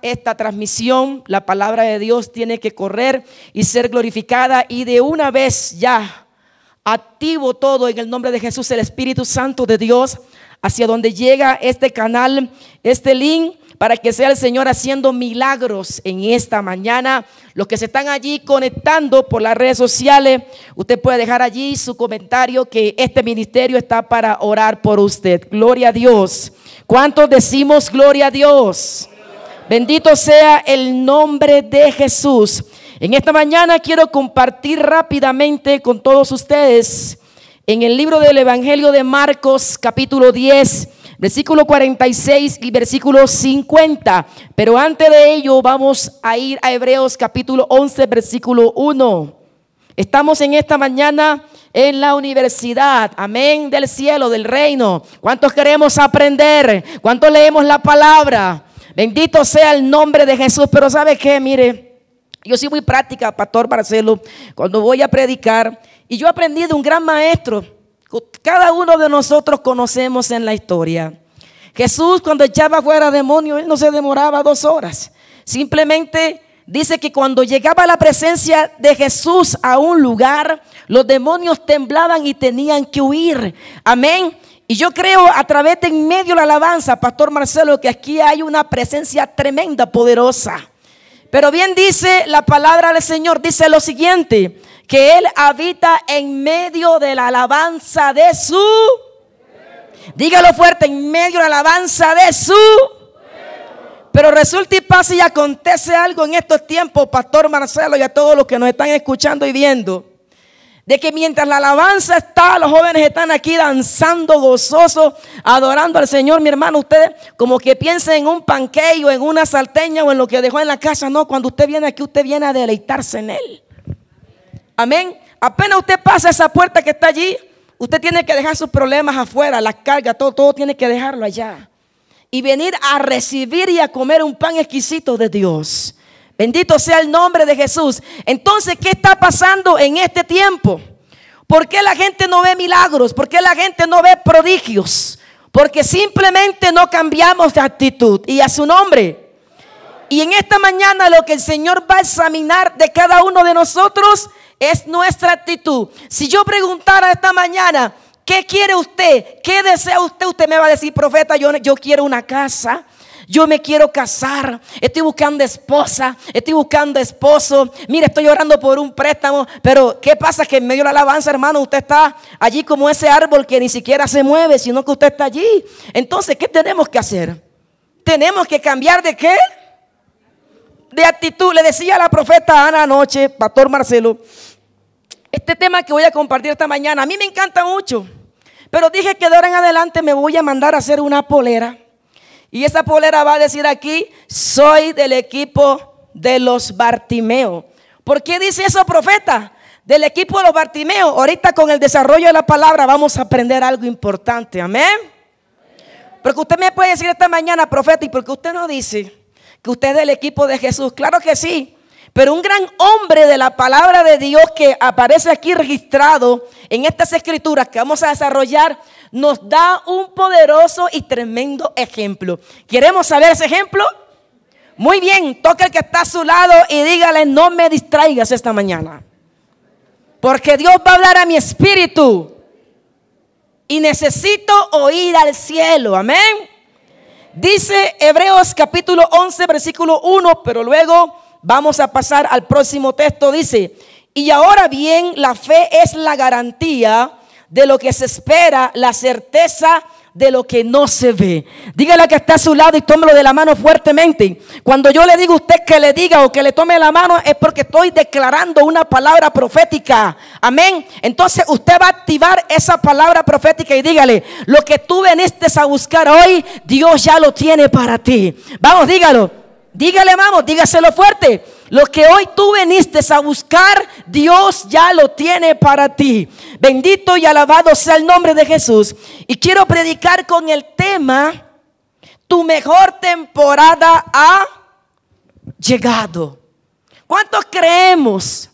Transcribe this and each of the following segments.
esta transmisión. La palabra de Dios tiene que correr y ser glorificada y de una vez ya activo todo en el nombre de Jesús, el Espíritu Santo de Dios, hacia donde llega este canal, este link, para que sea el Señor haciendo milagros en esta mañana. Los que se están allí conectando por las redes sociales, usted puede dejar allí su comentario que este ministerio está para orar por usted. Gloria a Dios. ¿Cuántos decimos gloria a Dios? Bendito sea el nombre de Jesús. En esta mañana quiero compartir rápidamente con todos ustedes en el libro del Evangelio de Marcos capítulo 10, versículo 46 y versículo 50. Pero antes de ello vamos a ir a Hebreos capítulo 11, versículo 1. Estamos en esta mañana en la universidad, amén, del cielo, del reino. ¿Cuántos queremos aprender? ¿Cuántos leemos la palabra? Bendito sea el nombre de Jesús. Pero ¿sabe qué? Mire, yo soy muy práctica, Pastor Marcelo, cuando voy a predicar. Y yo aprendí de un gran maestro. Cada uno de nosotros conocemos en la historia. Jesús cuando echaba fuera demonios, él no se demoraba dos horas. Simplemente dice que cuando llegaba la presencia de Jesús a un lugar, los demonios temblaban y tenían que huir. Amén. Y yo creo a través de en medio de la alabanza, Pastor Marcelo, que aquí hay una presencia tremenda, poderosa. Pero bien dice la palabra del Señor, dice lo siguiente, que Él habita en medio de la alabanza de su... Dígalo fuerte, en medio de la alabanza de su... Pero resulta y pasa y acontece algo en estos tiempos, Pastor Marcelo, y a todos los que nos están escuchando y viendo de que mientras la alabanza está, los jóvenes están aquí danzando, gozosos, adorando al Señor, mi hermano, ustedes como que piensen en un panqueo, en una salteña o en lo que dejó en la casa. No, cuando usted viene aquí, usted viene a deleitarse en Él. Amén. Apenas usted pasa esa puerta que está allí, usted tiene que dejar sus problemas afuera, las cargas, todo, todo tiene que dejarlo allá. Y venir a recibir y a comer un pan exquisito de Dios. Bendito sea el nombre de Jesús. Entonces, ¿qué está pasando en este tiempo? ¿Por qué la gente no ve milagros? ¿Por qué la gente no ve prodigios? Porque simplemente no cambiamos de actitud y a su nombre. Y en esta mañana lo que el Señor va a examinar de cada uno de nosotros es nuestra actitud. Si yo preguntara esta mañana, ¿qué quiere usted? ¿Qué desea usted? Usted me va a decir, profeta, yo, yo quiero una casa yo me quiero casar. Estoy buscando esposa. Estoy buscando esposo. Mire, estoy orando por un préstamo. Pero ¿qué pasa? Que en medio de la alabanza, hermano, usted está allí como ese árbol que ni siquiera se mueve, sino que usted está allí. Entonces, ¿qué tenemos que hacer? Tenemos que cambiar de qué? De actitud. Le decía la profeta Ana anoche, Pastor Marcelo, este tema que voy a compartir esta mañana, a mí me encanta mucho. Pero dije que de ahora en adelante me voy a mandar a hacer una polera y esa polera va a decir aquí, soy del equipo de los Bartimeo. ¿Por qué dice eso, profeta? Del equipo de los Bartimeo. Ahorita con el desarrollo de la palabra vamos a aprender algo importante. Amén. Porque usted me puede decir esta mañana, profeta, ¿y porque usted no dice que usted es del equipo de Jesús? Claro que sí. Pero un gran hombre de la palabra de Dios que aparece aquí registrado en estas escrituras que vamos a desarrollar, nos da un poderoso y tremendo ejemplo. ¿Queremos saber ese ejemplo? Muy bien, toca el que está a su lado y dígale, no me distraigas esta mañana. Porque Dios va a hablar a mi espíritu. Y necesito oír al cielo. Amén. Dice Hebreos capítulo 11, versículo 1, pero luego Vamos a pasar al próximo texto, dice, y ahora bien, la fe es la garantía de lo que se espera, la certeza de lo que no se ve. Dígale que está a su lado y tómelo de la mano fuertemente. Cuando yo le digo a usted que le diga o que le tome la mano es porque estoy declarando una palabra profética. Amén. Entonces usted va a activar esa palabra profética y dígale, lo que tú veniste a buscar hoy, Dios ya lo tiene para ti. Vamos, dígalo. Dígale, vamos, dígaselo fuerte. Lo que hoy tú viniste a buscar, Dios ya lo tiene para ti. Bendito y alabado sea el nombre de Jesús. Y quiero predicar con el tema, tu mejor temporada ha llegado. ¿Cuántos creemos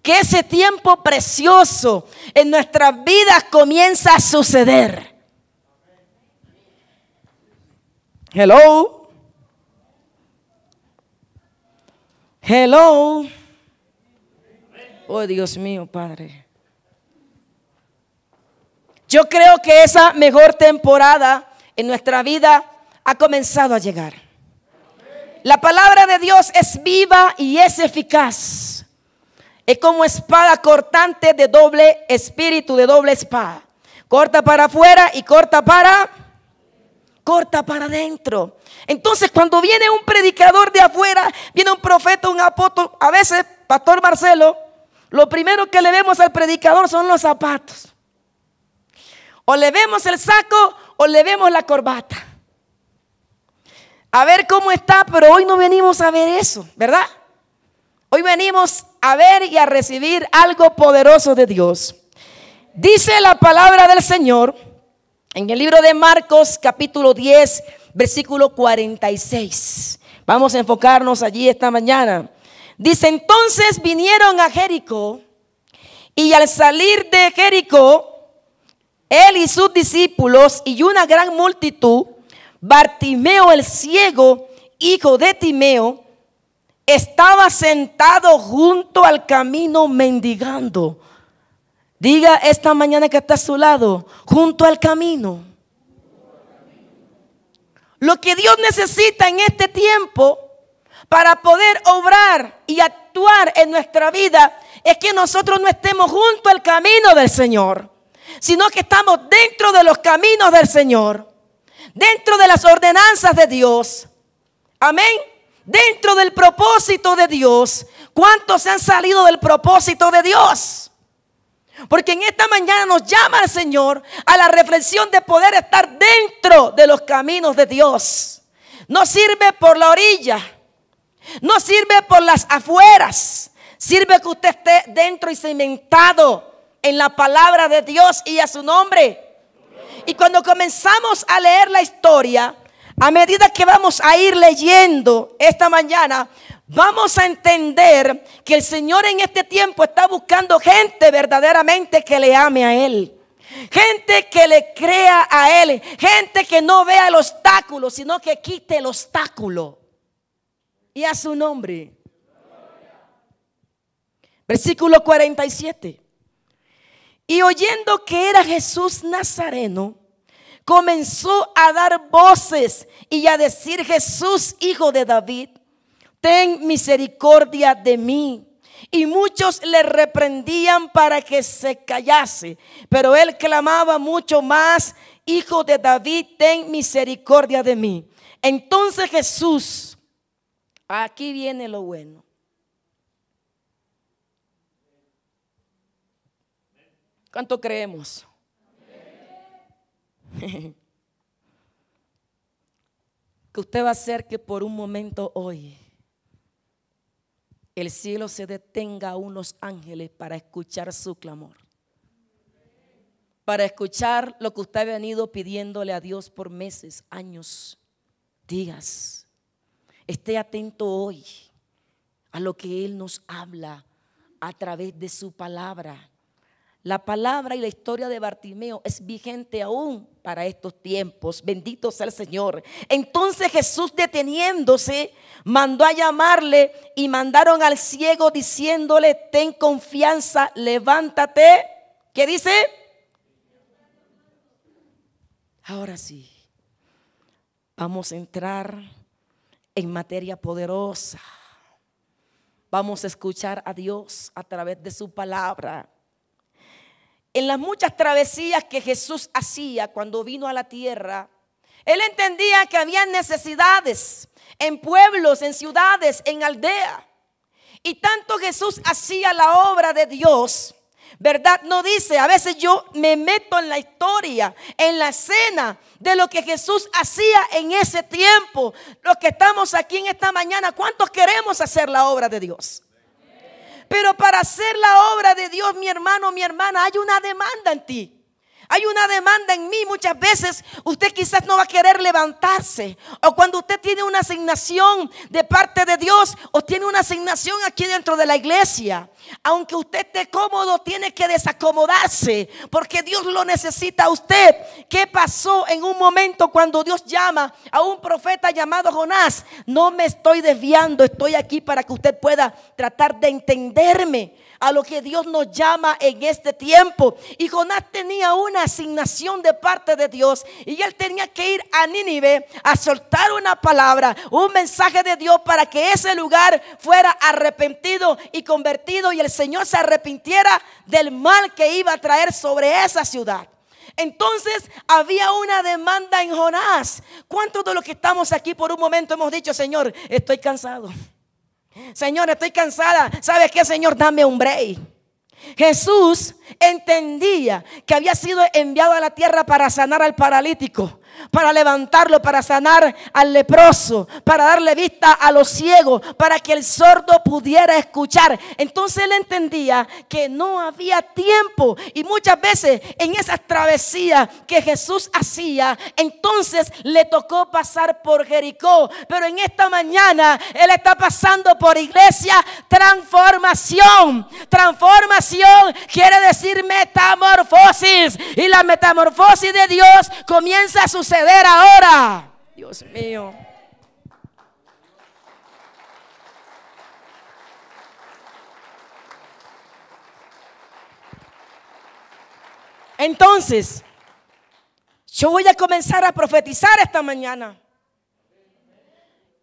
que ese tiempo precioso en nuestras vidas comienza a suceder? Hello. Hello. Oh Dios mío, Padre. Yo creo que esa mejor temporada en nuestra vida ha comenzado a llegar. La palabra de Dios es viva y es eficaz. Es como espada cortante de doble espíritu, de doble espada. Corta para afuera y corta para corta para adentro. Entonces, cuando viene un predicador de afuera, viene un profeta, un apóstol, a veces, Pastor Marcelo, lo primero que le vemos al predicador son los zapatos. O le vemos el saco o le vemos la corbata. A ver cómo está, pero hoy no venimos a ver eso, ¿verdad? Hoy venimos a ver y a recibir algo poderoso de Dios. Dice la palabra del Señor en el libro de Marcos capítulo 10, versículo 46. Vamos a enfocarnos allí esta mañana. Dice, entonces vinieron a Jericó y al salir de Jericó, él y sus discípulos y una gran multitud, Bartimeo el ciego, hijo de Timeo, estaba sentado junto al camino mendigando. Diga esta mañana que está a su lado, junto al camino. Lo que Dios necesita en este tiempo para poder obrar y actuar en nuestra vida es que nosotros no estemos junto al camino del Señor, sino que estamos dentro de los caminos del Señor, dentro de las ordenanzas de Dios. Amén. Dentro del propósito de Dios. ¿Cuántos se han salido del propósito de Dios? Porque en esta mañana nos llama el Señor a la reflexión de poder estar dentro de los caminos de Dios. No sirve por la orilla, no sirve por las afueras, sirve que usted esté dentro y cimentado en la palabra de Dios y a su nombre. Y cuando comenzamos a leer la historia, a medida que vamos a ir leyendo esta mañana, vamos a entender que el Señor en este tiempo está buscando gente verdaderamente que le ame a Él. Gente que le crea a Él. Gente que no vea el obstáculo, sino que quite el obstáculo. Y a su nombre. Versículo 47. Y oyendo que era Jesús Nazareno, comenzó a dar voces y a decir, Jesús, hijo de David, ten misericordia de mí. Y muchos le reprendían para que se callase, pero él clamaba mucho más, Hijo de David, ten misericordia de mí. Entonces Jesús, aquí viene lo bueno. ¿Cuánto creemos? que usted va a hacer que por un momento hoy el cielo se detenga a unos ángeles para escuchar su clamor. Para escuchar lo que usted ha venido pidiéndole a Dios por meses, años, días. Esté atento hoy a lo que Él nos habla a través de su palabra. La palabra y la historia de Bartimeo es vigente aún para estos tiempos. Bendito sea el Señor. Entonces Jesús deteniéndose, mandó a llamarle y mandaron al ciego diciéndole, ten confianza, levántate. ¿Qué dice? Ahora sí, vamos a entrar en materia poderosa. Vamos a escuchar a Dios a través de su palabra en las muchas travesías que Jesús hacía cuando vino a la tierra, él entendía que había necesidades en pueblos, en ciudades, en aldea. Y tanto Jesús hacía la obra de Dios, ¿verdad? No dice, a veces yo me meto en la historia, en la escena de lo que Jesús hacía en ese tiempo. Los que estamos aquí en esta mañana, ¿cuántos queremos hacer la obra de Dios? Pero para hacer la obra de Dios, mi hermano, mi hermana, hay una demanda en ti. Hay una demanda en mí. Muchas veces usted quizás no va a querer levantarse. O cuando usted tiene una asignación de parte de Dios o tiene una asignación aquí dentro de la iglesia. Aunque usted esté cómodo, tiene que desacomodarse porque Dios lo necesita a usted. ¿Qué pasó en un momento cuando Dios llama a un profeta llamado Jonás? No me estoy desviando, estoy aquí para que usted pueda tratar de entenderme a lo que Dios nos llama en este tiempo. Y Jonás tenía una asignación de parte de Dios y él tenía que ir a Nínive a soltar una palabra, un mensaje de Dios para que ese lugar fuera arrepentido y convertido y el Señor se arrepintiera del mal que iba a traer sobre esa ciudad. Entonces había una demanda en Jonás. ¿Cuántos de los que estamos aquí por un momento hemos dicho, Señor, estoy cansado? Señor, estoy cansada. ¿Sabes qué, Señor? Dame un brey. Jesús entendía que había sido enviado a la tierra para sanar al paralítico para levantarlo, para sanar al leproso, para darle vista a los ciegos, para que el sordo pudiera escuchar. Entonces él entendía que no había tiempo y muchas veces en esas travesías que Jesús hacía, entonces le tocó pasar por Jericó. Pero en esta mañana él está pasando por iglesia transformación. Transformación quiere decir metamorfosis y la metamorfosis de Dios comienza a su suceder ahora. Dios mío. Entonces, yo voy a comenzar a profetizar esta mañana.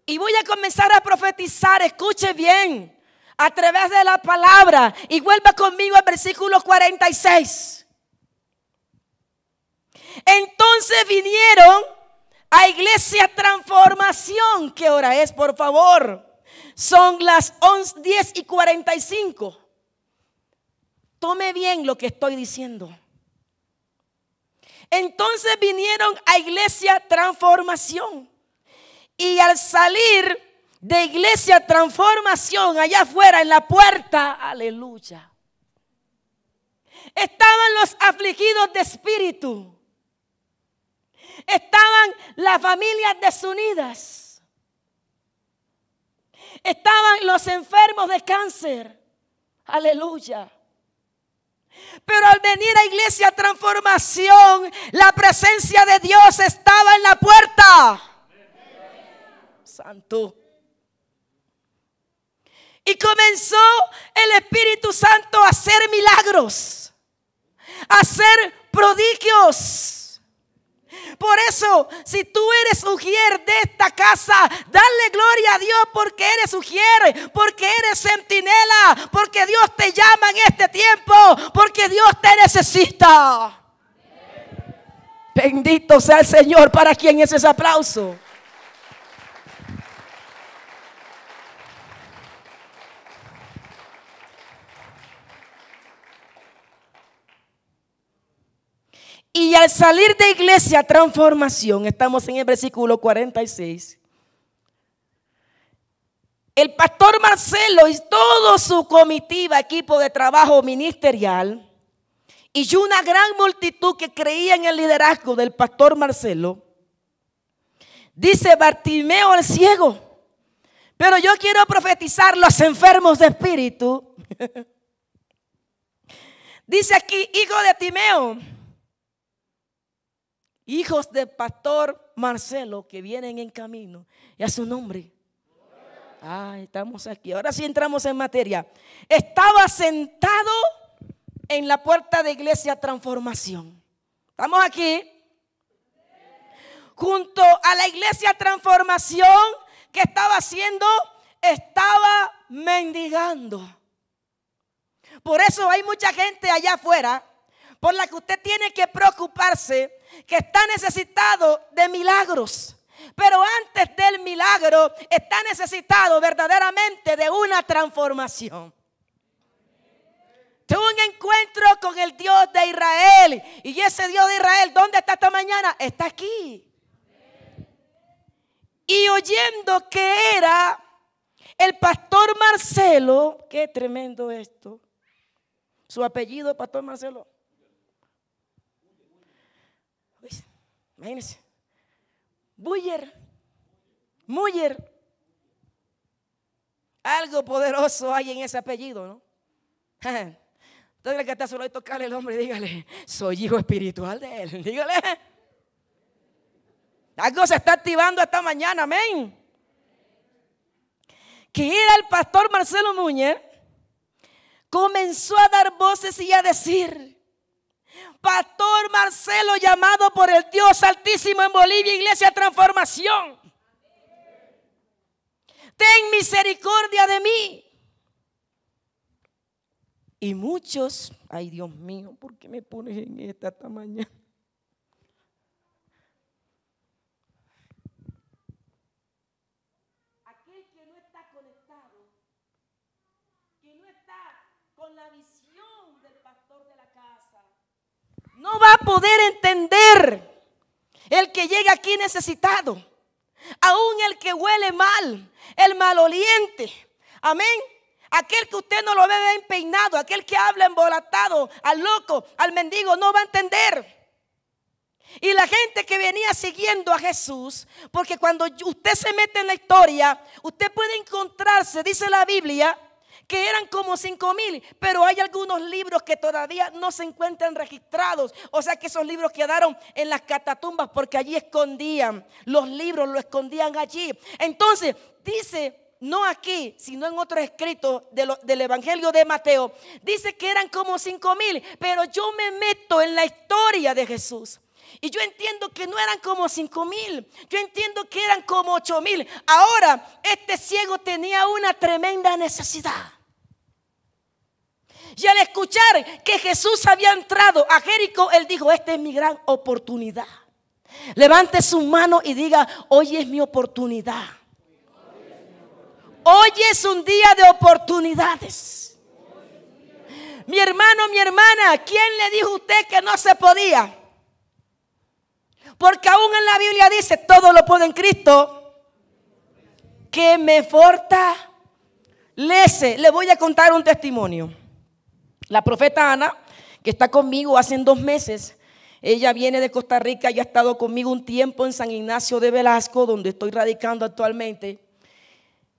Y voy a comenzar a profetizar, escuche bien, a través de la palabra. Y vuelva conmigo al versículo 46. Entonces vinieron a Iglesia Transformación, ¿qué hora es, por favor? Son las 11, 10 y 45. Tome bien lo que estoy diciendo. Entonces vinieron a Iglesia Transformación. Y al salir de Iglesia Transformación, allá afuera, en la puerta, aleluya, estaban los afligidos de espíritu estaban las familias desunidas, estaban los enfermos de cáncer. Aleluya. Pero al venir a iglesia transformación, la presencia de Dios estaba en la puerta. Santo. Y comenzó el Espíritu Santo a hacer milagros, a hacer prodigios. Por eso, si tú eres ujier de esta casa, dale gloria a Dios porque eres ujier, porque eres centinela, porque Dios te llama en este tiempo, porque Dios te necesita. Bendito sea el Señor para quien es ese aplauso. Y al salir de iglesia, transformación, estamos en el versículo 46. El pastor Marcelo y todo su comitiva, equipo de trabajo ministerial, y una gran multitud que creía en el liderazgo del pastor Marcelo, dice Bartimeo el ciego, pero yo quiero profetizar los enfermos de espíritu. dice aquí, hijo de Timeo hijos del pastor Marcelo que vienen en camino. Y a su nombre. Ah, estamos aquí. Ahora sí entramos en materia. Estaba sentado en la puerta de iglesia transformación. Estamos aquí. Junto a la iglesia transformación que estaba haciendo, estaba mendigando. Por eso hay mucha gente allá afuera por la que usted tiene que preocuparse que está necesitado de milagros. Pero antes del milagro está necesitado verdaderamente de una transformación. Tuve un encuentro con el Dios de Israel. Y ese Dios de Israel, ¿dónde está esta mañana? Está aquí. Y oyendo que era el pastor Marcelo, qué tremendo esto. Su apellido, pastor Marcelo. Imagínense. Buller. Muller. Algo poderoso hay en ese apellido, ¿no? Entonces que está solo y tocarle el hombre dígale, soy hijo espiritual de él. Dígale. Algo se está activando esta mañana, amén. Que era el pastor Marcelo Muñez comenzó a dar voces y a decir, Pastor Marcelo, llamado por el Dios Altísimo en Bolivia, Iglesia Transformación. Ten misericordia de mí. Y muchos, ay Dios mío, ¿por qué me pones en esta tamaña? Aquel que no está conectado, que no está con la visión del pastor de la no va a poder entender el que llega aquí necesitado. Aún el que huele mal, el maloliente. Amén. Aquel que usted no lo ve peinado, aquel que habla embolatado, al loco, al mendigo, no va a entender. Y la gente que venía siguiendo a Jesús, porque cuando usted se mete en la historia, usted puede encontrarse, dice la Biblia, que eran como cinco mil, pero hay algunos libros que todavía no se encuentran registrados. O sea que esos libros quedaron en las catatumbas porque allí escondían los libros, lo escondían allí. Entonces, dice no aquí, sino en otro escrito del Evangelio de Mateo, dice que eran como cinco mil, pero yo me meto en la historia de Jesús. Y yo entiendo que no eran como cinco mil, yo entiendo que eran como ocho mil. Ahora, este ciego tenía una tremenda necesidad. Y al escuchar que Jesús había entrado a Jericó, él dijo, esta es mi gran oportunidad. Levante su mano y diga, hoy es mi oportunidad. Hoy es un día de oportunidades. Mi hermano, mi hermana, ¿quién le dijo a usted que no se podía? Porque aún en la Biblia dice, todo lo puedo en Cristo, que me fortalece. Le voy a contar un testimonio. La profeta Ana, que está conmigo hace dos meses, ella viene de Costa Rica y ha estado conmigo un tiempo en San Ignacio de Velasco, donde estoy radicando actualmente.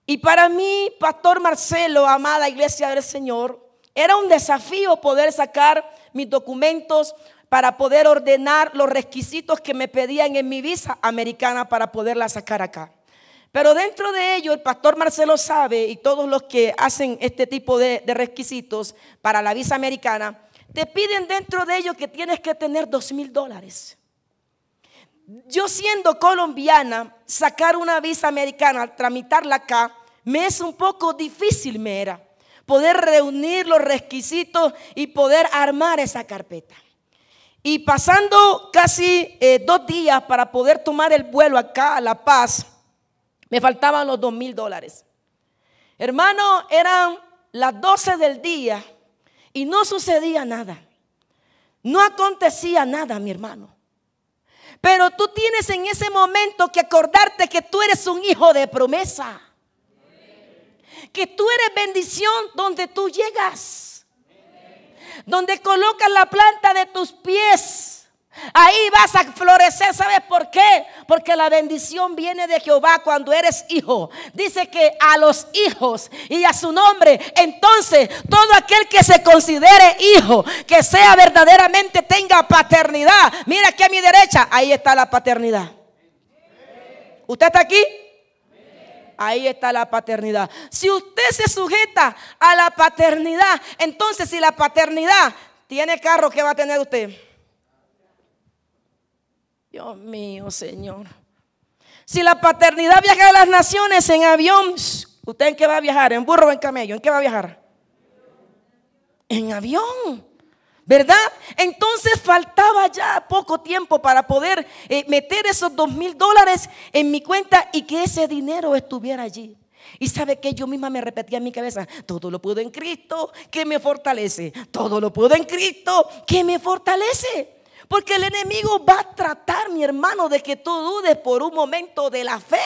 Y para mí, Pastor Marcelo, amada Iglesia del Señor, era un desafío poder sacar mis documentos para poder ordenar los requisitos que me pedían en mi visa americana para poderla sacar acá. Pero dentro de ello, el pastor Marcelo sabe y todos los que hacen este tipo de, requisitos para la visa americana, te piden dentro de ello que tienes que tener dos mil dólares. Yo siendo colombiana, sacar una visa americana, tramitarla acá, me es un poco difícil, me era, poder reunir los requisitos y poder armar esa carpeta. Y pasando casi eh, dos días para poder tomar el vuelo acá a La Paz, me faltaban los dos mil dólares. Hermano, eran las 12 del día y no sucedía nada. No acontecía nada, mi hermano. Pero tú tienes en ese momento que acordarte que tú eres un hijo de promesa. Que tú eres bendición donde tú llegas. Donde colocas la planta de tus pies Ahí vas a florecer, ¿sabes por qué? Porque la bendición viene de Jehová cuando eres hijo. Dice que a los hijos y a su nombre, entonces todo aquel que se considere hijo, que sea verdaderamente tenga paternidad. Mira aquí a mi derecha, ahí está la paternidad. ¿Usted está aquí? Ahí está la paternidad. Si usted se sujeta a la paternidad, entonces si la paternidad tiene carro, ¿qué va a tener usted? Dios mío, Señor. Si la paternidad viaja a las naciones en avión, ¿usted en qué va a viajar? ¿En burro o en camello? ¿En qué va a viajar? En avión. ¿Verdad? Entonces faltaba ya poco tiempo para poder eh, meter esos dos mil dólares en mi cuenta y que ese dinero estuviera allí. Y sabe que yo misma me repetía en mi cabeza, todo lo puedo en Cristo que me fortalece, todo lo puedo en Cristo que me fortalece. Porque el enemigo va a tratar, mi hermano, de que tú dudes por un momento de la fe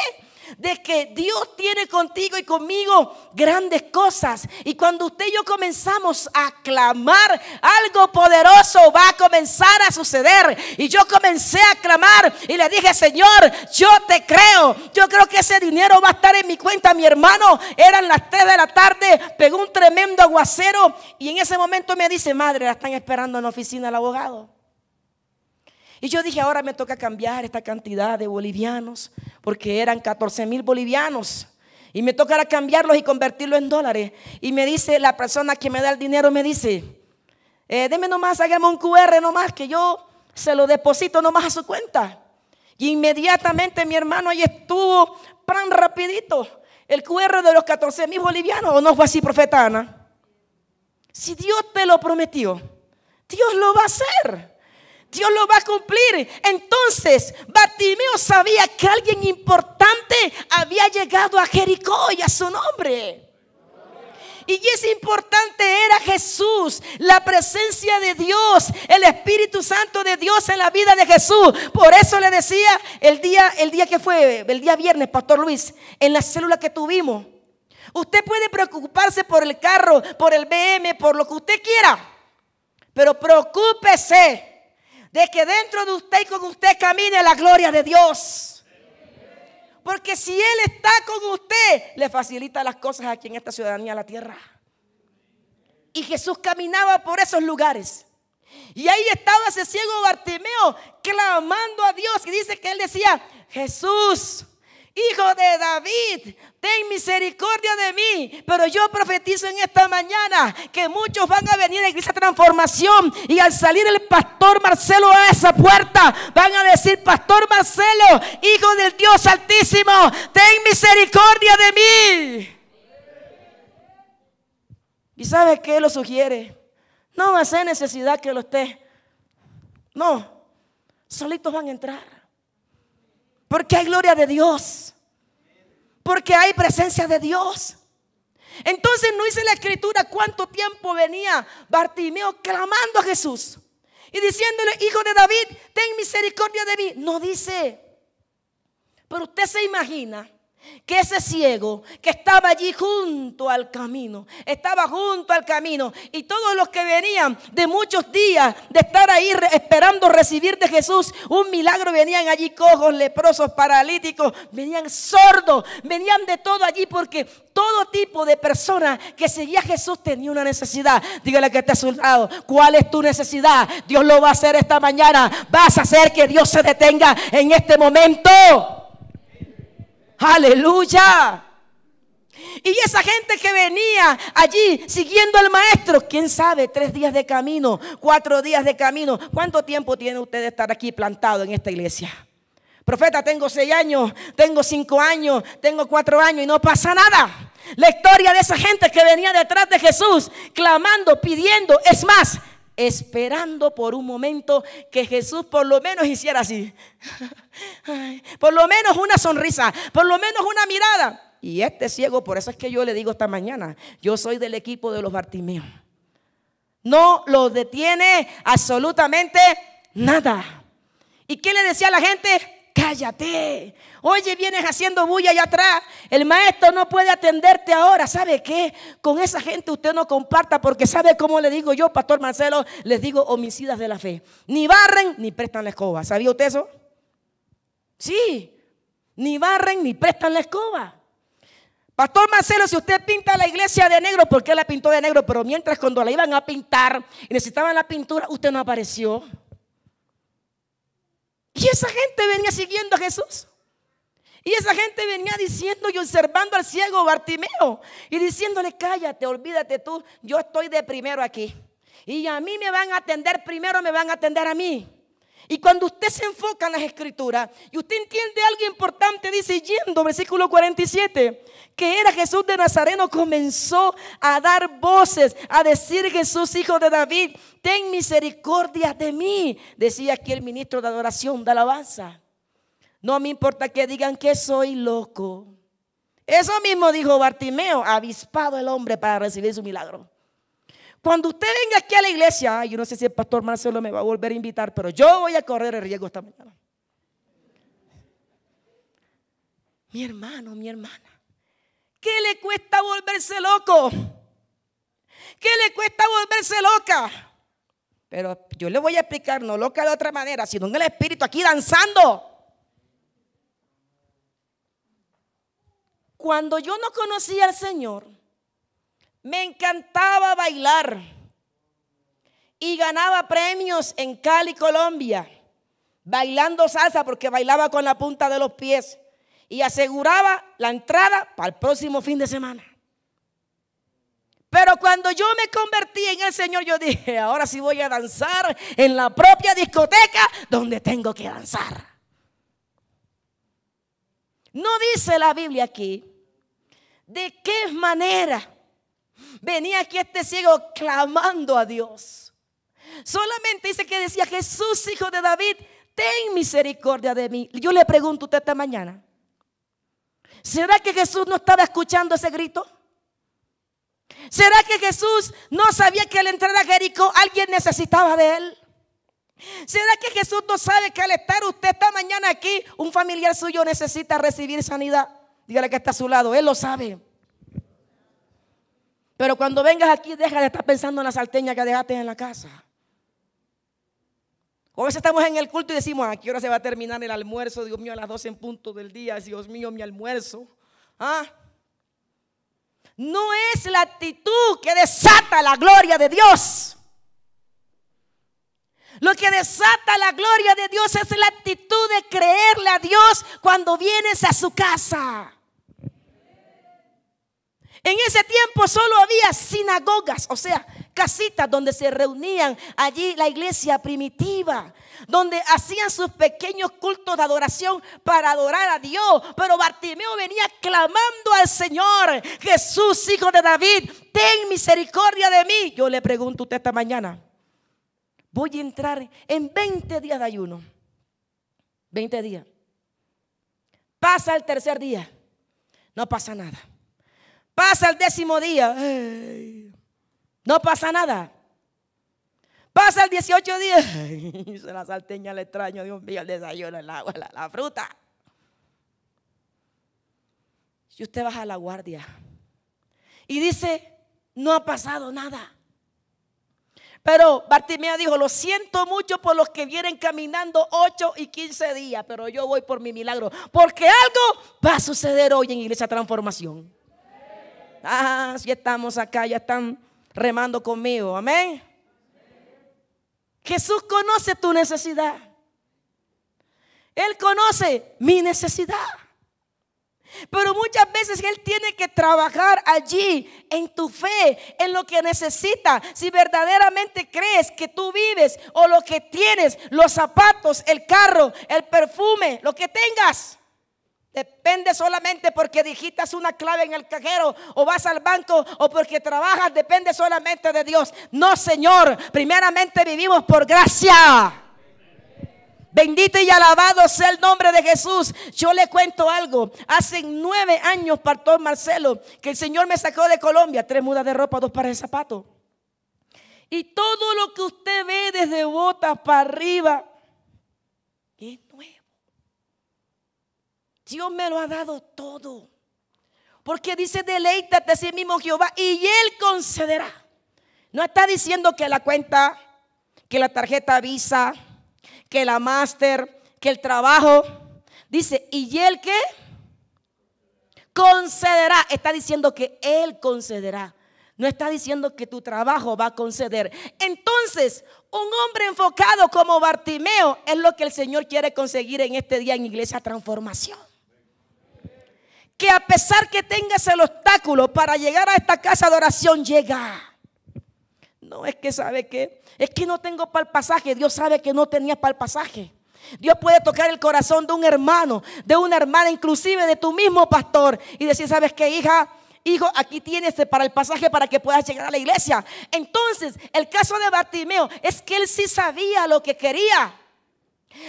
de que Dios tiene contigo y conmigo grandes cosas. Y cuando usted y yo comenzamos a clamar, algo poderoso va a comenzar a suceder. Y yo comencé a clamar y le dije, Señor, yo te creo. Yo creo que ese dinero va a estar en mi cuenta. Mi hermano, eran las 3 de la tarde, pegó un tremendo aguacero y en ese momento me dice, madre, la están esperando en la oficina del abogado. Y yo dije, ahora me toca cambiar esta cantidad de bolivianos, porque eran 14 mil bolivianos. Y me tocará cambiarlos y convertirlos en dólares. Y me dice la persona que me da el dinero, me dice, eh, deme nomás, hágame un QR nomás, que yo se lo deposito nomás a su cuenta. Y inmediatamente mi hermano ahí estuvo, pran rapidito, el QR de los 14 mil bolivianos, ¿o no fue así, profeta Ana? Si Dios te lo prometió, Dios lo va a hacer. Dios lo va a cumplir. Entonces, Bartimeo sabía que alguien importante había llegado a Jericó y a su nombre. Y ese importante era Jesús, la presencia de Dios, el Espíritu Santo de Dios en la vida de Jesús. Por eso le decía el día, el día que fue, el día viernes, Pastor Luis, en la célula que tuvimos. Usted puede preocuparse por el carro, por el BM, por lo que usted quiera, pero preocúpese de que dentro de usted y con usted camine la gloria de Dios. Porque si Él está con usted, le facilita las cosas aquí en esta ciudadanía, la tierra. Y Jesús caminaba por esos lugares. Y ahí estaba ese ciego Bartimeo clamando a Dios. Y dice que él decía, Jesús, Hijo de David, ten misericordia de mí. Pero yo profetizo en esta mañana que muchos van a venir a esa transformación. Y al salir el pastor Marcelo a esa puerta, van a decir: Pastor Marcelo, hijo del Dios Altísimo, ten misericordia de mí. ¿Y sabe qué lo sugiere? No hace necesidad que lo esté. No, solitos van a entrar. Porque hay gloria de Dios. Porque hay presencia de Dios. Entonces no dice la escritura cuánto tiempo venía Bartimeo clamando a Jesús y diciéndole, hijo de David, ten misericordia de mí. No dice. Pero usted se imagina que ese ciego que estaba allí junto al camino, estaba junto al camino, y todos los que venían de muchos días de estar ahí esperando recibir de Jesús un milagro, venían allí cojos, leprosos, paralíticos, venían sordos, venían de todo allí porque todo tipo de persona que seguía a Jesús tenía una necesidad. Dígale que está a ¿cuál es tu necesidad? Dios lo va a hacer esta mañana, vas a hacer que Dios se detenga en este momento. Aleluya. Y esa gente que venía allí siguiendo al maestro, quién sabe, tres días de camino, cuatro días de camino. ¿Cuánto tiempo tiene usted de estar aquí plantado en esta iglesia? Profeta, tengo seis años, tengo cinco años, tengo cuatro años y no pasa nada. La historia de esa gente que venía detrás de Jesús, clamando, pidiendo, es más, esperando por un momento que Jesús por lo menos hiciera así. por lo menos una sonrisa, por lo menos una mirada. Y este ciego, por eso es que yo le digo esta mañana, yo soy del equipo de los Bartimeos. No lo detiene absolutamente nada. ¿Y qué le decía a la gente? cállate. Oye, vienes haciendo bulla allá atrás. El maestro no puede atenderte ahora. ¿Sabe qué? Con esa gente usted no comparta porque sabe cómo le digo yo, Pastor Marcelo, les digo homicidas de la fe. Ni barren ni prestan la escoba. ¿Sabía usted eso? Sí, ni barren ni prestan la escoba. Pastor Marcelo, si usted pinta la iglesia de negro, ¿por qué la pintó de negro? Pero mientras cuando la iban a pintar y necesitaban la pintura, usted no apareció. Y esa gente venía siguiendo a Jesús. Y esa gente venía diciendo y observando al ciego Bartimeo y diciéndole, cállate, olvídate tú, yo estoy de primero aquí. Y a mí me van a atender primero, me van a atender a mí. Y cuando usted se enfoca en las escrituras y usted entiende algo importante, dice yendo, versículo 47, que era Jesús de Nazareno, comenzó a dar voces, a decir Jesús, hijo de David, ten misericordia de mí, decía aquí el ministro de adoración, de alabanza. No me importa que digan que soy loco. Eso mismo dijo Bartimeo, avispado el hombre para recibir su milagro. Cuando usted venga aquí a la iglesia, yo no sé si el pastor Marcelo me va a volver a invitar, pero yo voy a correr el riesgo esta mañana. Mi hermano, mi hermana, ¿qué le cuesta volverse loco? ¿Qué le cuesta volverse loca? Pero yo le voy a explicar, no loca de otra manera, sino en el espíritu aquí danzando. Cuando yo no conocía al Señor, me encantaba bailar y ganaba premios en Cali, Colombia, bailando salsa porque bailaba con la punta de los pies y aseguraba la entrada para el próximo fin de semana. Pero cuando yo me convertí en el Señor, yo dije, ahora sí voy a danzar en la propia discoteca donde tengo que danzar. No dice la Biblia aquí de qué manera venía aquí este ciego clamando a Dios. Solamente dice que decía, Jesús, hijo de David, ten misericordia de mí. Yo le pregunto a usted esta mañana, ¿será que Jesús no estaba escuchando ese grito? ¿Será que Jesús no sabía que al entrar a Jericó alguien necesitaba de él? ¿Será que Jesús no sabe que al estar usted esta mañana aquí, un familiar suyo necesita recibir sanidad? Dígale que está a su lado, él lo sabe. Pero cuando vengas aquí, deja de estar pensando en la salteña que dejaste en la casa. O a veces estamos en el culto y decimos, ¿a ah, qué hora se va a terminar el almuerzo? Dios mío, a las 12 en punto del día. Dios mío, mi almuerzo. ¿Ah? No es la actitud que desata la gloria de Dios. Lo que desata la gloria de Dios es la actitud de creerle a Dios cuando vienes a su casa. En ese tiempo solo había sinagogas, o sea, casitas donde se reunían allí la iglesia primitiva, donde hacían sus pequeños cultos de adoración para adorar a Dios. Pero Bartimeo venía clamando al Señor, Jesús, hijo de David, ten misericordia de mí. Yo le pregunto a usted esta mañana, voy a entrar en 20 días de ayuno, 20 días. Pasa el tercer día, no pasa nada. Pasa el décimo día. no pasa nada. Pasa el 18 día. se la salteña le extraño, Dios mío, el desayuno, el agua, la, fruta. Y usted baja a la guardia y dice, no ha pasado nada. Pero Bartimea dijo, lo siento mucho por los que vienen caminando 8 y 15 días, pero yo voy por mi milagro, porque algo va a suceder hoy en Iglesia Transformación ah, ya estamos acá, ya están remando conmigo. Amén. Jesús conoce tu necesidad. Él conoce mi necesidad. Pero muchas veces Él tiene que trabajar allí, en tu fe, en lo que necesita. Si verdaderamente crees que tú vives o lo que tienes, los zapatos, el carro, el perfume, lo que tengas. Depende solamente porque digitas una clave en el cajero o vas al banco o porque trabajas, depende solamente de Dios. No, Señor, primeramente vivimos por gracia. Bendito y alabado sea el nombre de Jesús. Yo le cuento algo. Hace nueve años, Pastor Marcelo, que el Señor me sacó de Colombia. Tres mudas de ropa, dos pares de zapatos. Y todo lo que usted ve desde botas para arriba, Dios me lo ha dado todo. Porque dice, deleítate a sí mismo Jehová y Él concederá. No está diciendo que la cuenta, que la tarjeta Visa, que la máster, que el trabajo. Dice, ¿y Él qué? Concederá. Está diciendo que Él concederá. No está diciendo que tu trabajo va a conceder. Entonces, un hombre enfocado como Bartimeo es lo que el Señor quiere conseguir en este día en Iglesia Transformación que a pesar que tengas el obstáculo para llegar a esta casa de oración, llega. No es que sabe que es que no tengo para el pasaje, Dios sabe que no tenía para el pasaje. Dios puede tocar el corazón de un hermano, de una hermana, inclusive de tu mismo pastor, y decir, ¿sabes qué, hija? Hijo, aquí tienes para el pasaje para que puedas llegar a la iglesia. Entonces, el caso de Bartimeo es que él sí sabía lo que quería.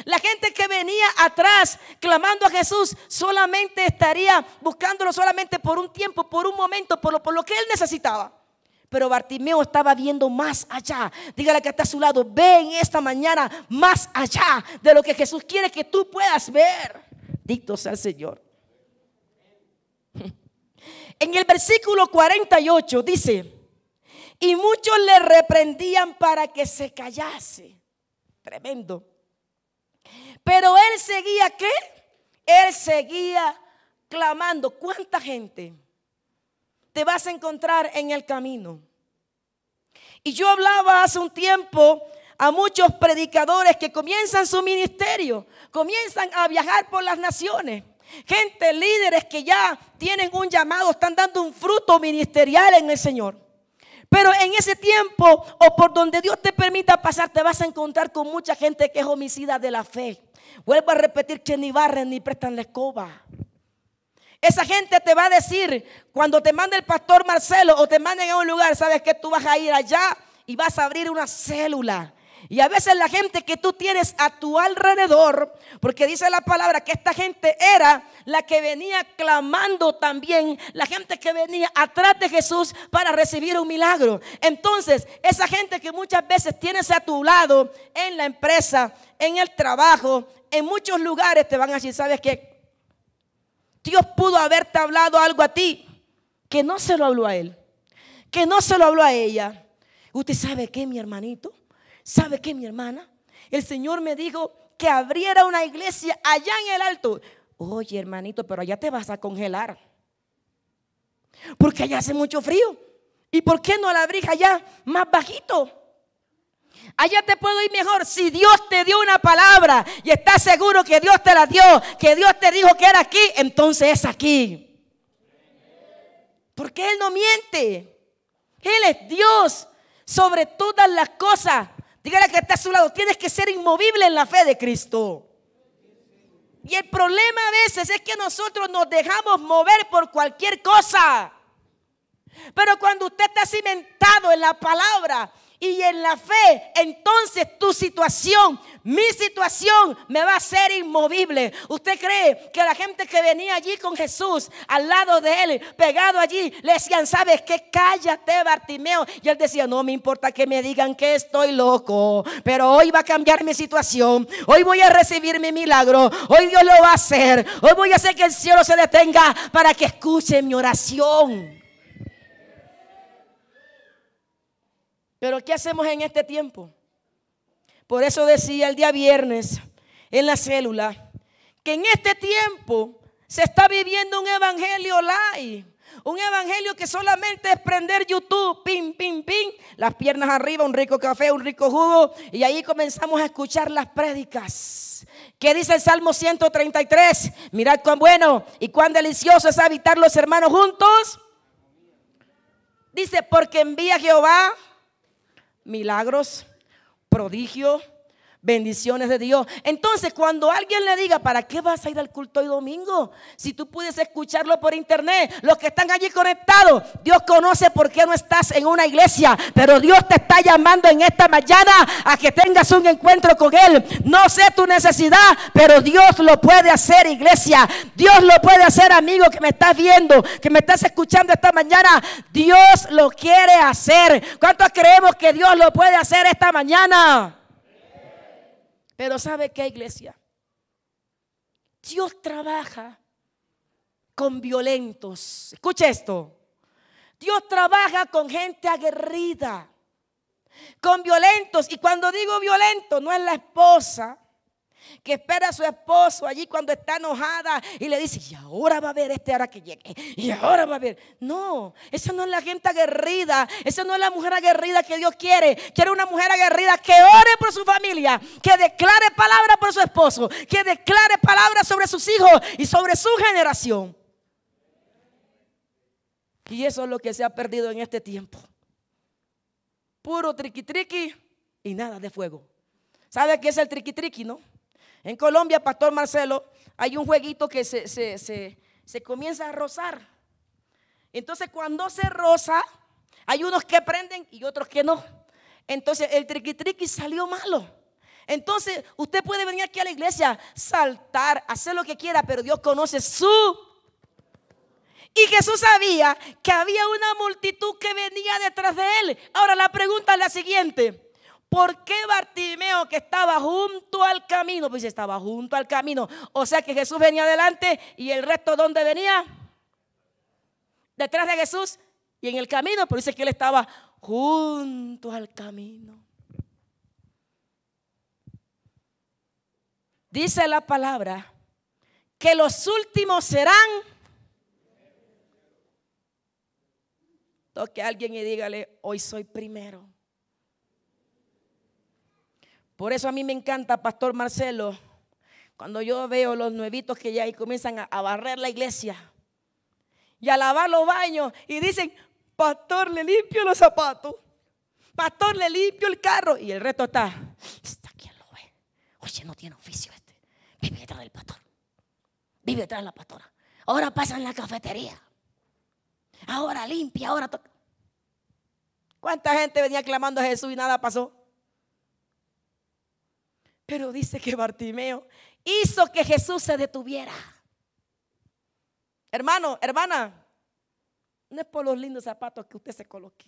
La gente que venía atrás clamando a Jesús solamente estaría buscándolo solamente por un tiempo, por un momento, por lo, que él necesitaba. Pero Bartimeo estaba viendo más allá. Dígale que está a su lado, ve en esta mañana más allá de lo que Jesús quiere que tú puedas ver. Dicto sea el Señor. En el versículo 48 dice, y muchos le reprendían para que se callase. Tremendo. Pero él seguía qué? Él seguía clamando. ¿Cuánta gente te vas a encontrar en el camino? Y yo hablaba hace un tiempo a muchos predicadores que comienzan su ministerio, comienzan a viajar por las naciones. Gente, líderes que ya tienen un llamado, están dando un fruto ministerial en el Señor. Pero en ese tiempo o por donde Dios te permita pasar, te vas a encontrar con mucha gente que es homicida de la fe. Vuelvo a repetir que ni barren ni prestan la escoba. Esa gente te va a decir, cuando te mande el pastor Marcelo o te manden a un lugar, sabes que tú vas a ir allá y vas a abrir una célula. Y a veces la gente que tú tienes a tu alrededor, porque dice la palabra que esta gente era la que venía clamando también, la gente que venía atrás de Jesús para recibir un milagro. Entonces, esa gente que muchas veces tienes a tu lado en la empresa, en el trabajo, en muchos lugares te van a decir, ¿sabes qué? Dios pudo haberte hablado algo a ti que no se lo habló a él, que no se lo habló a ella. ¿Usted sabe qué, mi hermanito? ¿Sabe qué, mi hermana? El Señor me dijo que abriera una iglesia allá en el alto. Oye, hermanito, pero allá te vas a congelar. Porque allá hace mucho frío. ¿Y por qué no la abrís allá más bajito? Allá te puedo ir mejor. Si Dios te dio una palabra y estás seguro que Dios te la dio, que Dios te dijo que era aquí, entonces es aquí. Porque Él no miente. Él es Dios sobre todas las cosas. Dígale que está a su lado, tienes que ser inmovible en la fe de Cristo. Y el problema a veces es que nosotros nos dejamos mover por cualquier cosa. Pero cuando usted está cimentado en la palabra, y en la fe, entonces tu situación, mi situación me va a ser inmovible. ¿Usted cree que la gente que venía allí con Jesús, al lado de él, pegado allí, le decían, ¿sabes qué? Cállate, Bartimeo. Y él decía, no me importa que me digan que estoy loco, pero hoy va a cambiar mi situación. Hoy voy a recibir mi milagro. Hoy Dios lo va a hacer. Hoy voy a hacer que el cielo se detenga para que escuchen mi oración. Pero ¿qué hacemos en este tiempo? Por eso decía el día viernes en la célula que en este tiempo se está viviendo un evangelio live. Un evangelio que solamente es prender YouTube, pim, pim, pim, las piernas arriba, un rico café, un rico jugo, y ahí comenzamos a escuchar las prédicas. ¿Qué dice el Salmo 133? Mirad cuán bueno y cuán delicioso es habitar los hermanos juntos. Dice, porque envía Jehová milagros, prodigio, bendiciones de Dios. Entonces, cuando alguien le diga, ¿para qué vas a ir al culto hoy domingo? Si tú puedes escucharlo por internet, los que están allí conectados, Dios conoce por qué no estás en una iglesia, pero Dios te está llamando en esta mañana a que tengas un encuentro con Él. No sé tu necesidad, pero Dios lo puede hacer, iglesia. Dios lo puede hacer, amigo, que me estás viendo, que me estás escuchando esta mañana. Dios lo quiere hacer. ¿Cuántos creemos que Dios lo puede hacer esta mañana? Pero ¿sabe qué, iglesia? Dios trabaja con violentos. Escucha esto. Dios trabaja con gente aguerrida, con violentos. Y cuando digo violento, no es la esposa, que espera a su esposo allí cuando está enojada y le dice, y ahora va a ver este ahora que llegue, y ahora va a ver. No, esa no es la gente aguerrida, esa no es la mujer aguerrida que Dios quiere. Quiere una mujer aguerrida que ore por su familia, que declare palabra por su esposo, que declare palabra sobre sus hijos y sobre su generación. Y eso es lo que se ha perdido en este tiempo. Puro triqui triqui y nada de fuego. ¿Sabe qué es el triqui triqui, no? En Colombia, Pastor Marcelo, hay un jueguito que se, comienza a rozar. Entonces, cuando se roza, hay unos que prenden y otros que no. Entonces, el triqui triqui salió malo. Entonces, usted puede venir aquí a la iglesia, saltar, hacer lo que quiera, pero Dios conoce su y Jesús sabía que había una multitud que venía detrás de él. Ahora la pregunta es la siguiente. ¿Por qué Bartimeo que estaba junto al camino? Pues estaba junto al camino. O sea que Jesús venía adelante y el resto ¿dónde venía? Detrás de Jesús y en el camino, pero dice que él estaba junto al camino. Dice la palabra que los últimos serán. Toque a alguien y dígale, hoy soy primero. Por eso a mí me encanta, Pastor Marcelo, cuando yo veo los nuevitos que ya ahí comienzan a, barrer la iglesia y a lavar los baños y dicen, Pastor, le limpio los zapatos. Pastor, le limpio el carro. Y el reto está, está lo ve. Oye, no tiene oficio este. Vive detrás del pastor. Vive detrás de la pastora. Ahora pasa en la cafetería. Ahora limpia, ahora toca. ¿Cuánta gente venía clamando a Jesús y nada pasó? Pero dice que Bartimeo hizo que Jesús se detuviera. Hermano, hermana, no es por los lindos zapatos que usted se coloque.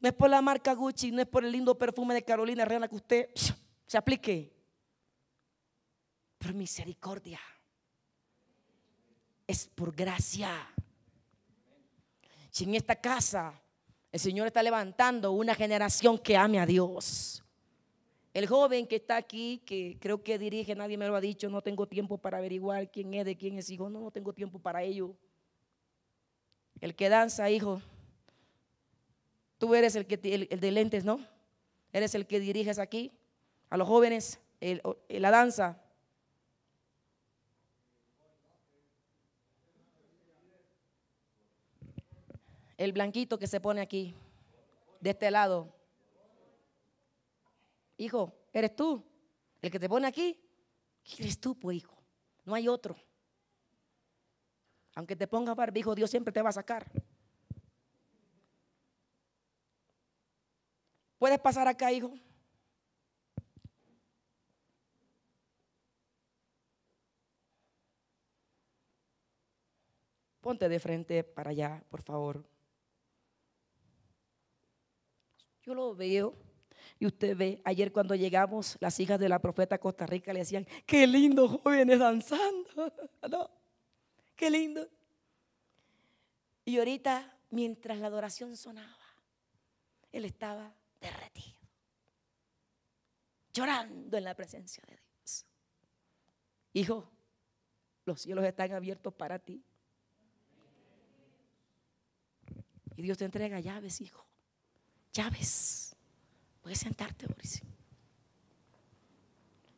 No es por la marca Gucci, no es por el lindo perfume de Carolina Reina que usted se aplique. Por misericordia. Es por gracia. Si en esta casa el Señor está levantando una generación que ame a Dios. El joven que está aquí, que creo que dirige, nadie me lo ha dicho, no tengo tiempo para averiguar quién es, de quién es hijo, no, no tengo tiempo para ello. El que danza, hijo, tú eres el, que, el, de lentes, ¿no? Eres el que diriges aquí a los jóvenes la danza. El blanquito que se pone aquí, de este lado. Hijo, ¿eres tú? El que te pone aquí, eres tú, pues, hijo. No hay otro. Aunque te pongas barbijo, Dios siempre te va a sacar. ¿Puedes pasar acá, hijo? Ponte de frente para allá, por favor. Yo lo veo y usted ve, ayer cuando llegamos, las hijas de la profeta Costa Rica le decían, qué lindo jóvenes danzando. Qué lindo. Y ahorita, mientras la adoración sonaba, él estaba derretido, llorando en la presencia de Dios. Hijo, los cielos están abiertos para ti. Y Dios te entrega llaves, hijo llaves. Puedes sentarte, Boris.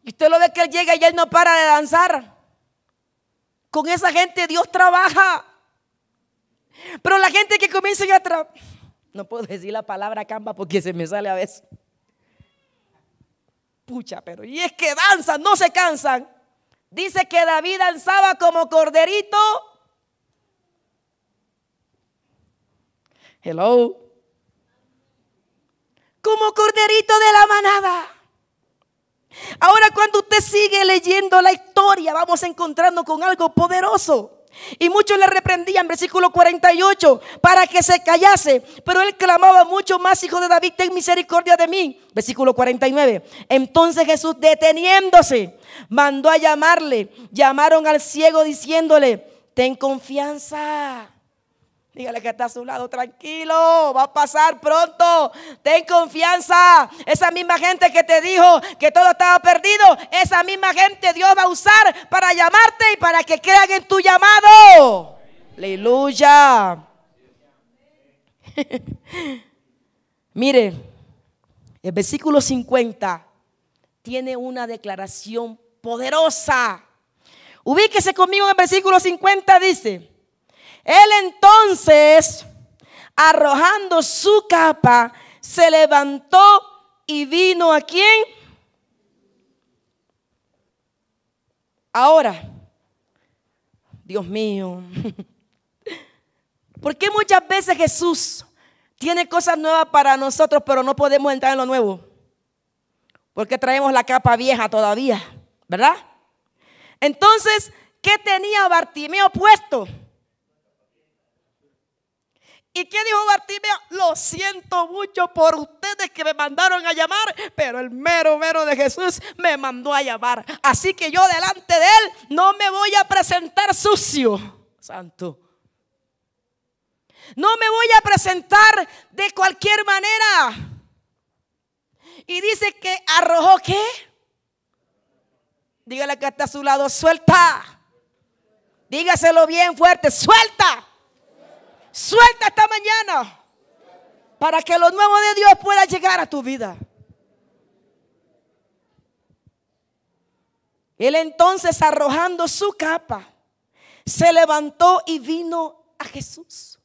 Y usted lo ve que él llega y él no para de danzar. Con esa gente Dios trabaja. Pero la gente que comienza ya No puedo decir la palabra camba porque se me sale a veces. Pucha, pero y es que danzan, no se cansan. Dice que David danzaba como corderito. Hello como corderito de la manada. Ahora cuando usted sigue leyendo la historia, vamos encontrando con algo poderoso. Y muchos le reprendían, versículo 48, para que se callase. Pero él clamaba mucho más, hijo de David, ten misericordia de mí. Versículo 49. Entonces Jesús, deteniéndose, mandó a llamarle. Llamaron al ciego diciéndole, ten confianza. Dígale que está a su lado, tranquilo, va a pasar pronto. Ten confianza. Esa misma gente que te dijo que todo estaba perdido, esa misma gente Dios va a usar para llamarte y para que crean en tu llamado. Aleluya. Mire, el versículo 50 tiene una declaración poderosa. Ubíquese conmigo en el versículo 50, dice. Él entonces, arrojando su capa, se levantó y vino a quién. Ahora, Dios mío, ¿por qué muchas veces Jesús tiene cosas nuevas para nosotros, pero no podemos entrar en lo nuevo? Porque traemos la capa vieja todavía, ¿verdad? Entonces, ¿qué tenía Bartimeo puesto? ¿Y qué dijo Bartimeo? Lo siento mucho por ustedes que me mandaron a llamar, pero el mero mero de Jesús me mandó a llamar. Así que yo delante de él no me voy a presentar sucio, santo. No me voy a presentar de cualquier manera. Y dice que arrojó qué? Dígale que está a su lado, suelta. Dígaselo bien fuerte, suelta. Suelta esta mañana para que lo nuevo de Dios pueda llegar a tu vida. Él entonces arrojando su capa, se levantó y vino a Jesús.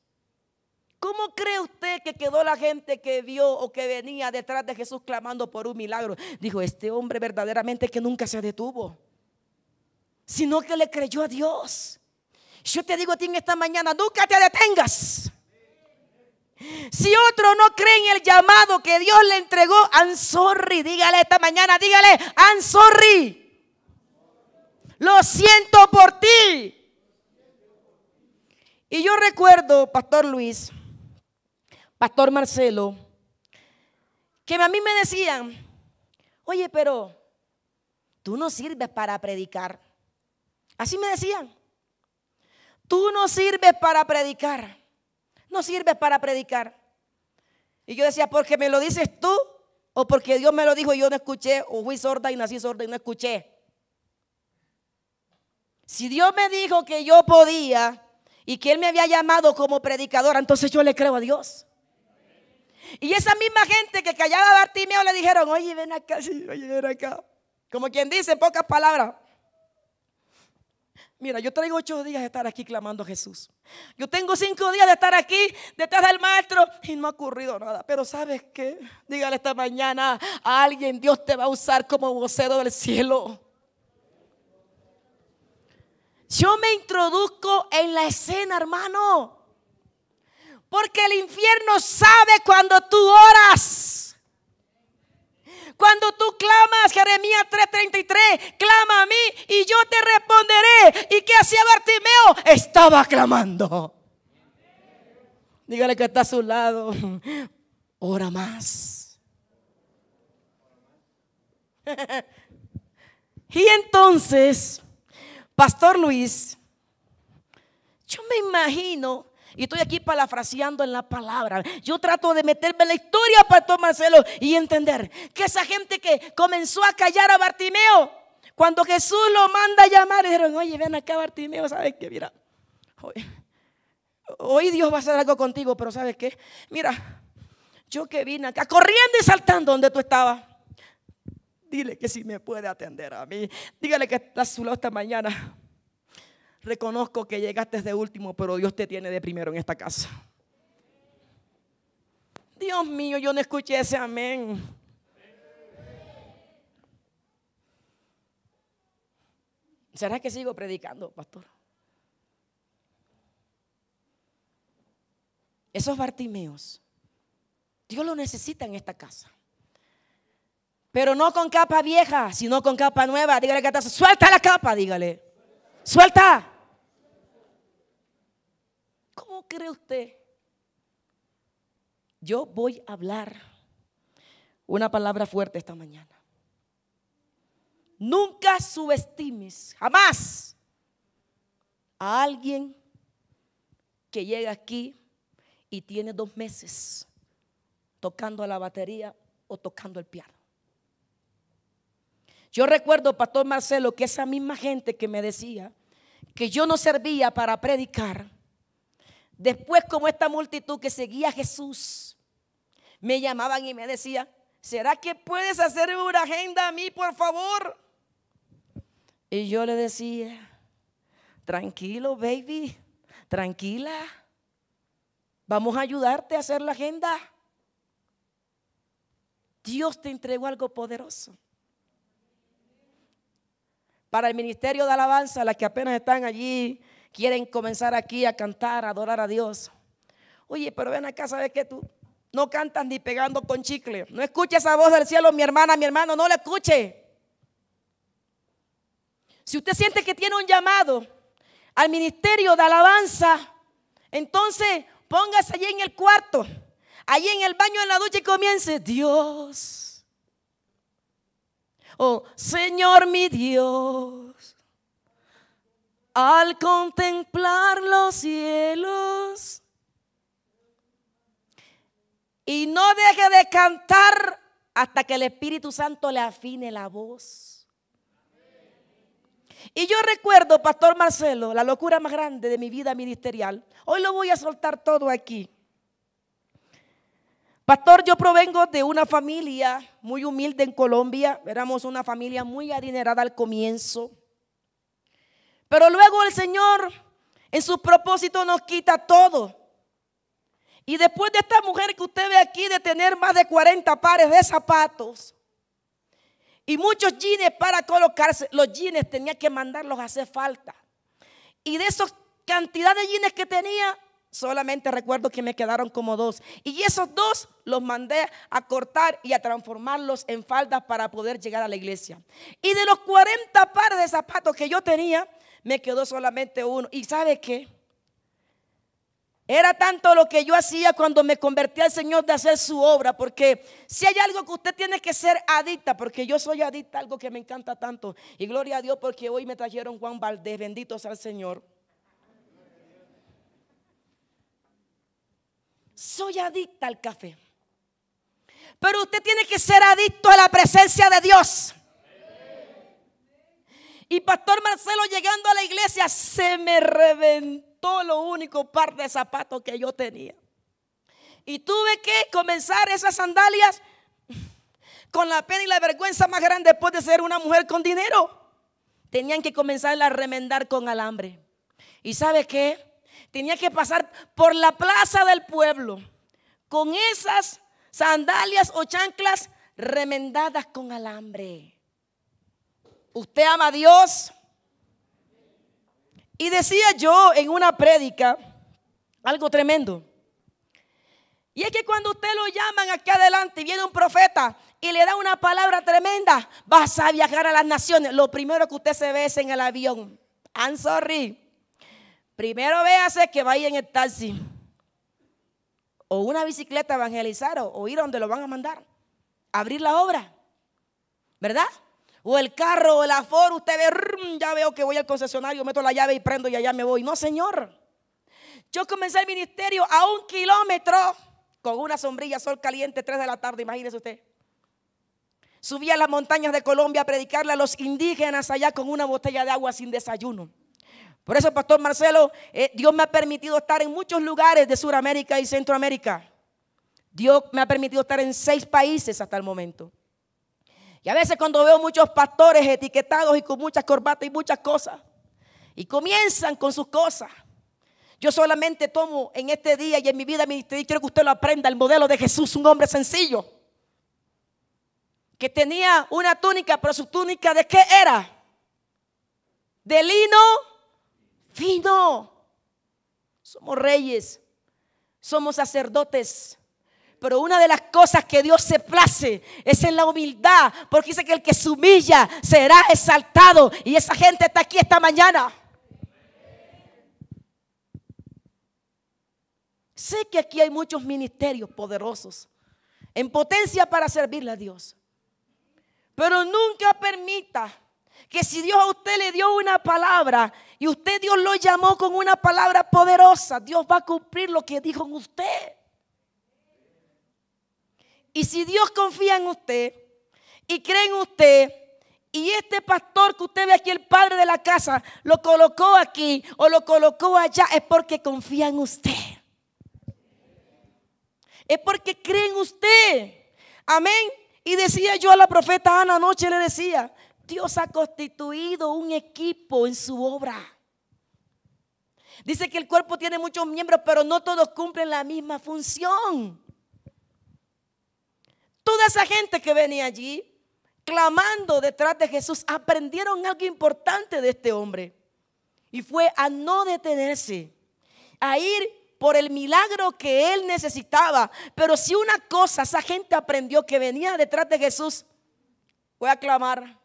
¿Cómo cree usted que quedó la gente que vio o que venía detrás de Jesús clamando por un milagro? Dijo, este hombre verdaderamente que nunca se detuvo, sino que le creyó a Dios. Yo te digo a ti en esta mañana, nunca te detengas. Si otro no cree en el llamado que Dios le entregó, I'm dígale esta mañana, dígale, I'm Lo siento por ti. Y yo recuerdo, Pastor Luis, Pastor Marcelo, que a mí me decían, oye, pero tú no sirves para predicar. Así me decían tú no sirves para predicar. No sirves para predicar. Y yo decía, porque me lo dices tú o porque Dios me lo dijo y yo no escuché o fui sorda y nací sorda y no escuché. Si Dios me dijo que yo podía y que Él me había llamado como predicador, entonces yo le creo a Dios. Y esa misma gente que callaba a Bartimeo le dijeron, oye, ven acá, oye, ven acá. Como quien dice, pocas palabras, Mira, yo traigo ocho días de estar aquí clamando a Jesús. Yo tengo cinco días de estar aquí detrás del maestro y no ha ocurrido nada. Pero sabes qué? Dígale esta mañana a alguien, Dios te va a usar como vocero del cielo. Yo me introduzco en la escena, hermano. Porque el infierno sabe cuando tú oras. Cuando tú clamas, Jeremías 3:33, clama a mí y yo te responderé. ¿Y qué hacía Bartimeo? Estaba clamando. Dígale que está a su lado. Ora más. y entonces, Pastor Luis, yo me imagino y estoy aquí parafraseando en la palabra. Yo trato de meterme en la historia para tomárselo y entender que esa gente que comenzó a callar a Bartimeo, cuando Jesús lo manda a llamar, dijeron, oye, ven acá Bartimeo, ¿sabes qué? Mira, hoy, Dios va a hacer algo contigo, pero ¿sabes qué? Mira, yo que vine acá corriendo y saltando donde tú estabas. Dile que si me puede atender a mí. Dígale que está a su lado esta mañana reconozco que llegaste de último, pero Dios te tiene de primero en esta casa. Dios mío, yo no escuché ese amén. ¿Será que sigo predicando, pastor? Esos Bartimeos, Dios lo necesita en esta casa. Pero no con capa vieja, sino con capa nueva. Dígale que suelta la capa, dígale. Suelta. ¿Cómo cree usted? Yo voy a hablar una palabra fuerte esta mañana. Nunca subestimes, jamás, a alguien que llega aquí y tiene dos meses tocando a la batería o tocando el piano. Yo recuerdo, Pastor Marcelo, que esa misma gente que me decía que yo no servía para predicar, Después, como esta multitud que seguía a Jesús, me llamaban y me decían, ¿será que puedes hacerme una agenda a mí, por favor? Y yo le decía, tranquilo, baby, tranquila, vamos a ayudarte a hacer la agenda. Dios te entregó algo poderoso. Para el ministerio de alabanza, las que apenas están allí quieren comenzar aquí a cantar, a adorar a Dios. Oye, pero ven acá, ¿sabes qué tú? No cantas ni pegando con chicle. No escuche esa voz del cielo, mi hermana, mi hermano, no la escuche. Si usted siente que tiene un llamado al ministerio de alabanza, entonces póngase allí en el cuarto, allí en el baño, en la ducha y comience, Dios. Oh, Señor mi Dios al contemplar los cielos. Y no deje de cantar hasta que el Espíritu Santo le afine la voz. Y yo recuerdo, Pastor Marcelo, la locura más grande de mi vida ministerial. Hoy lo voy a soltar todo aquí. Pastor, yo provengo de una familia muy humilde en Colombia. Éramos una familia muy adinerada al comienzo. Pero luego el Señor en su propósito nos quita todo. Y después de esta mujer que usted ve aquí de tener más de 40 pares de zapatos y muchos jeans para colocarse, los jeans tenía que mandarlos a hacer falta. Y de esa cantidad de jeans que tenía, solamente recuerdo que me quedaron como dos. Y esos dos los mandé a cortar y a transformarlos en faldas para poder llegar a la iglesia. Y de los 40 pares de zapatos que yo tenía, me quedó solamente uno. ¿Y sabe qué? Era tanto lo que yo hacía cuando me convertí al Señor de hacer su obra, porque si hay algo que usted tiene que ser adicta, porque yo soy adicta a algo que me encanta tanto, y gloria a Dios porque hoy me trajeron Juan Valdés, bendito sea el Señor. Soy adicta al café, pero usted tiene que ser adicto a la presencia de Dios. Y Pastor Marcelo llegando a la iglesia se me reventó lo único par de zapatos que yo tenía. Y tuve que comenzar esas sandalias con la pena y la vergüenza más grande después de ser una mujer con dinero. Tenían que comenzar a remendar con alambre. ¿Y sabe qué? Tenía que pasar por la plaza del pueblo con esas sandalias o chanclas remendadas con alambre. ¿Usted ama a Dios? Y decía yo en una prédica algo tremendo. Y es que cuando usted lo llaman aquí adelante y viene un profeta y le da una palabra tremenda, vas a viajar a las naciones. Lo primero que usted se ve es en el avión. I'm sorry. Primero véase que vaya en el taxi. O una bicicleta evangelizar o, o ir a donde lo van a mandar. Abrir la obra. ¿Verdad? O el carro, o el aforo, usted ve, ya veo que voy al concesionario, meto la llave y prendo y allá me voy. No, señor. Yo comencé el ministerio a un kilómetro con una sombrilla, sol caliente, 3 de la tarde, imagínese usted. Subí a las montañas de Colombia a predicarle a los indígenas allá con una botella de agua sin desayuno. Por eso, Pastor Marcelo, eh, Dios me ha permitido estar en muchos lugares de Sudamérica y Centroamérica. Dios me ha permitido estar en seis países hasta el momento. Y a veces cuando veo muchos pastores etiquetados y con muchas corbatas y muchas cosas, y comienzan con sus cosas. Yo solamente tomo en este día y en mi vida ministerial, quiero que usted lo aprenda, el modelo de Jesús, un hombre sencillo, que tenía una túnica, pero su túnica de qué era? De lino fino. Somos reyes, somos sacerdotes, pero una de las cosas que Dios se place es en la humildad, porque dice que el que se humilla será exaltado. Y esa gente está aquí esta mañana. Sé que aquí hay muchos ministerios poderosos en potencia para servirle a Dios. Pero nunca permita que si Dios a usted le dio una palabra y usted Dios lo llamó con una palabra poderosa, Dios va a cumplir lo que dijo en usted. Y si Dios confía en usted y cree en usted, y este pastor que usted ve aquí, el padre de la casa, lo colocó aquí o lo colocó allá, es porque confía en usted. Es porque cree en usted. Amén. Y decía yo a la profeta Ana anoche, le decía, Dios ha constituido un equipo en su obra. Dice que el cuerpo tiene muchos miembros, pero no todos cumplen la misma función. Toda esa gente que venía allí clamando detrás de Jesús aprendieron algo importante de este hombre. Y fue a no detenerse, a ir por el milagro que él necesitaba. Pero si una cosa esa gente aprendió que venía detrás de Jesús, fue a clamar.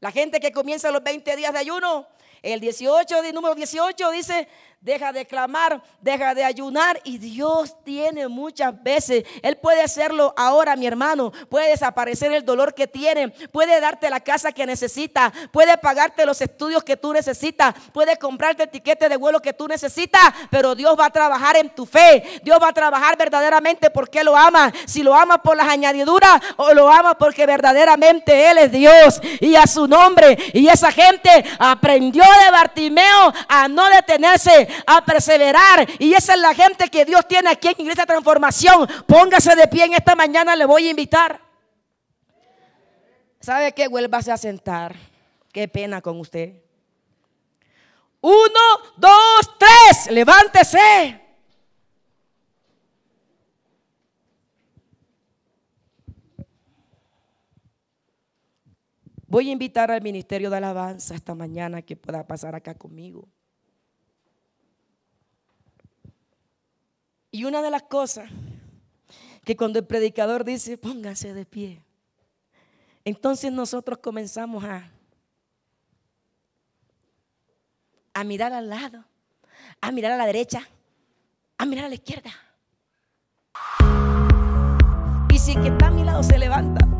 La gente que comienza los 20 días de ayuno, el 18, número 18 dice, deja de clamar, deja de ayunar y Dios tiene muchas veces, Él puede hacerlo ahora mi hermano, puede desaparecer el dolor que tiene, puede darte la casa que necesitas, puede pagarte los estudios que tú necesitas, puede comprarte el tiquete de vuelo que tú necesitas, pero Dios va a trabajar en tu fe, Dios va a trabajar verdaderamente porque lo ama, si lo ama por las añadiduras o lo ama porque verdaderamente Él es Dios y a su nombre y esa gente aprendió de Bartimeo a no detenerse, a perseverar. Y esa es la gente que Dios tiene aquí en Iglesia Transformación. Póngase de pie en esta mañana, le voy a invitar. ¿Sabe qué? Vuélvase a sentar. Qué pena con usted. Uno, dos, tres. Levántese. Voy a invitar al Ministerio de Alabanza esta mañana que pueda pasar acá conmigo. Y una de las cosas que cuando el predicador dice, pónganse de pie, entonces nosotros comenzamos a, a mirar al lado, a mirar a la derecha, a mirar a la izquierda. Y si que está a mi lado se levanta,